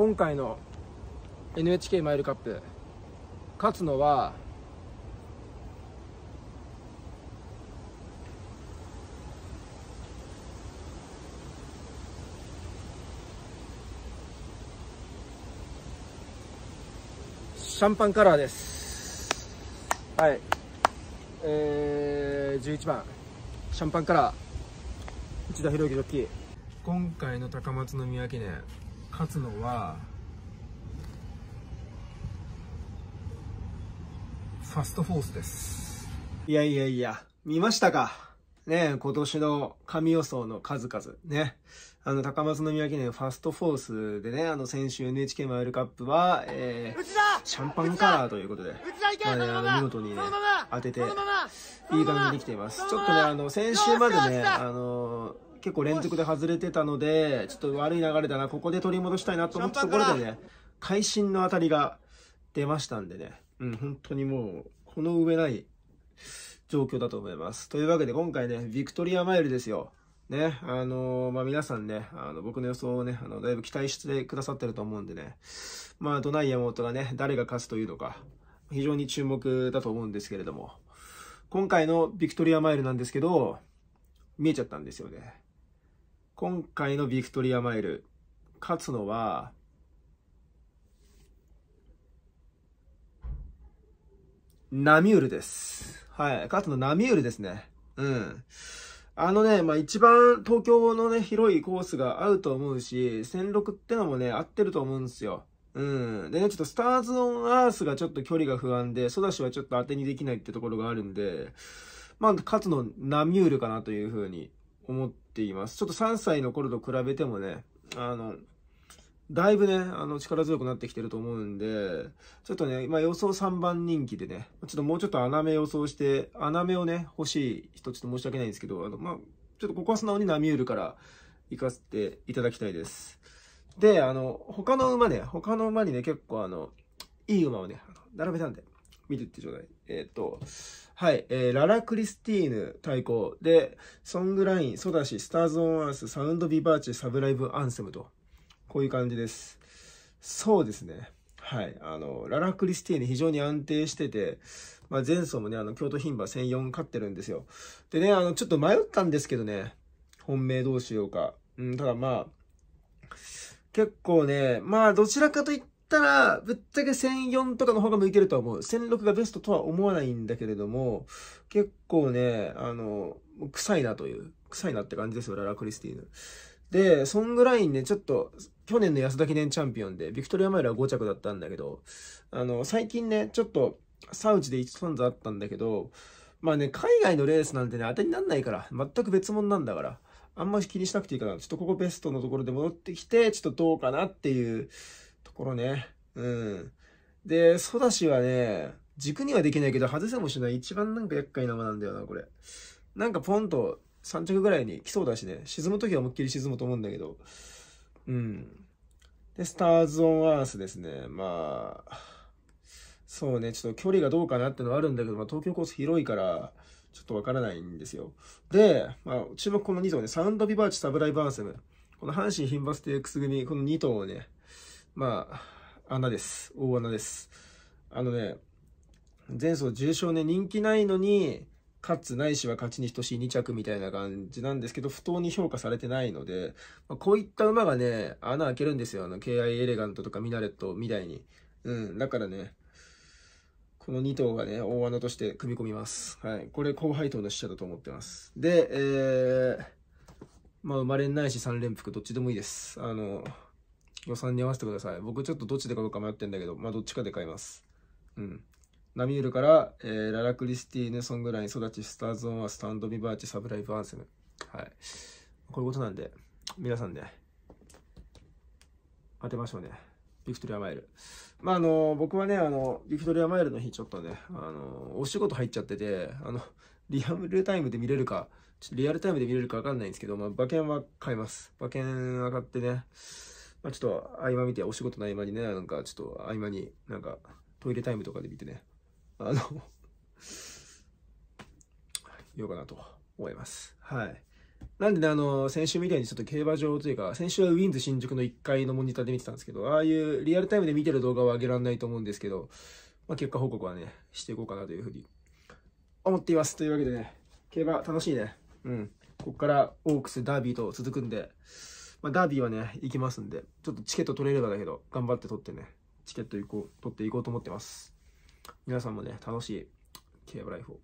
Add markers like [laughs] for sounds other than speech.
今回の NHK マイルカップ勝つのはシャンパンカラーですはいえー、11番シャンパンカラー内田博之ジョッキー今回の高松宮記念勝つのはファストフォースですいやいやいや見ましたかね今年の神予想の数々ねあの高松宮記念ファストフォースでねあの先週 NHK マイルカップは、えー、シャンパンカラーということで、まあね、あの見事にね当てていい感じにできていますちょっとねあの先週までねあのー結構連続で外れてたので、ちょっと悪い流れだな、ここで取り戻したいなと思ったところでね、会心の当たりが出ましたんでね、うん、本当にもう、この上ない状況だと思います。というわけで今回ね、ビクトリアマイルですよ。ね、あのー、まあ、皆さんね、あの、僕の予想をね、あの、だいぶ期待してくださってると思うんでね、まあ、ドナイ山本がね、誰が勝つというのか、非常に注目だと思うんですけれども、今回のビクトリアマイルなんですけど、見えちゃったんですよね。今回のビクトリアマイル、勝つのは、ナミュールです。はい。勝つのナミュールですね。うん。あのね、まあ一番東京のね、広いコースが合うと思うし、戦6ってのもね、合ってると思うんですよ。うん。でね、ちょっとスターズ・オン・アースがちょっと距離が不安で、ソダシはちょっと当てにできないってところがあるんで、まあ、勝つのナミュールかなというふうに思っています。ちょっと3歳の頃と比べてもね、あの、だいぶね、あの、力強くなってきてると思うんで、ちょっとね、まあ予想3番人気でね、ちょっともうちょっと穴目予想して、穴目をね、欲しい人、ちょっと申し訳ないんですけど、あの、まあ、ちょっとここは素直に波ミるから行かせていただきたいです。で、あの、他の馬ね、他の馬にね、結構あの、いい馬をね、並べたんで、見てってちょうだい。えっ、と、はい、えー、ララ・クリスティーヌ対抗で、ソングライン、ソダシ、スターズ・オン・アース、サウンド・ビバーチ、サブライブ・アンセムと、こういう感じです。そうですね。はい。あの、ララ・クリスティーヌ非常に安定してて、まあ、前走もね、あの、京都牝馬1004勝ってるんですよ。でね、あの、ちょっと迷ったんですけどね、本命どうしようか。うん、ただまあ、結構ね、まあ、どちらかといっったら、ぶっちゃけ1004とかの方が向いてるとは思う。1006がベストとは思わないんだけれども、結構ね、あの、臭いなという、臭いなって感じですよ、ララ・クリスティーヌ。で、ソングラインね、ちょっと、去年の安田記念チャンピオンで、ビクトリア・マイルは5着だったんだけど、あの、最近ね、ちょっと、サウジで1トンズあったんだけど、まあね、海外のレースなんてね、当てになんないから、全く別物なんだから、あんまり気にしなくていいかな。ちょっとここベストのところで戻ってきて、ちょっとどうかなっていうころね。うん。で、ソダシはね、軸にはできないけど、外せもしない一番なんか厄介な馬なんだよな、これ。なんかポンと3着ぐらいに来そうだしね、沈む時は思いっきり沈むと思うんだけど。うん。で、スターズ・オン・アースですね。まあ、そうね、ちょっと距離がどうかなってのはあるんだけど、まあ、東京コース広いから、ちょっとわからないんですよ。で、まあ、注目この2頭ね、サウンド・ビバーチ・サブライバーンセム。この阪神牝馬ステークス組、この2頭をね、まあ、穴です。大穴です。あのね、前走重賞ね、人気ないのに、勝つないしは勝ちに等しい2着みたいな感じなんですけど、不当に評価されてないので、まあ、こういった馬がね、穴開けるんですよ。あの、KI エレガントとかミナレットみたいに。うん、だからね、この2頭がね、大穴として組み込みます。はい。これ、後輩頭の死者だと思ってます。で、えー、まあ、生まれないし3連複どっちでもいいです。あの、予算に合わせてください。僕ちょっとどっちで買うか迷ってんだけど、まあどっちかで買います。うん。ナミュールから、えー、ララクリスティーヌ、ソングライン、育ち、スターズオンはスタンドビバーチ、サブライブアンセム。はい。こういうことなんで、皆さんね、当てましょうね。ビクトリアマイル。まあ、あの、僕はね、あの、ビクトリアマイルの日ちょっとね、あの、お仕事入っちゃってて、あの、リアルタイムで見れるか、リアルタイムで見れるかわかんないんですけど、まあ、馬券は買います。馬券上がってね、まあ、ちょっと合間見て、お仕事の合間にね、なんかちょっと合間になんかトイレタイムとかで見てね、あの [laughs] 言おうかなと思います。はい。なんでね、あの、先週みたいにちょっと競馬場というか、先週はウィンズ新宿の1階のモニターで見てたんですけど、ああいうリアルタイムで見てる動画は上げられないと思うんですけど、まあ、結果報告はね、していこうかなというふうに思っています。というわけでね、競馬楽しいね。うん。ここからオークス、ダービーと続くんで、まあ、ダービーはね、行きますんで、ちょっとチケット取れればだけど、頑張って取ってね、チケット行こう、取っていこうと思ってます。皆さんもね、楽しい競馬ライフを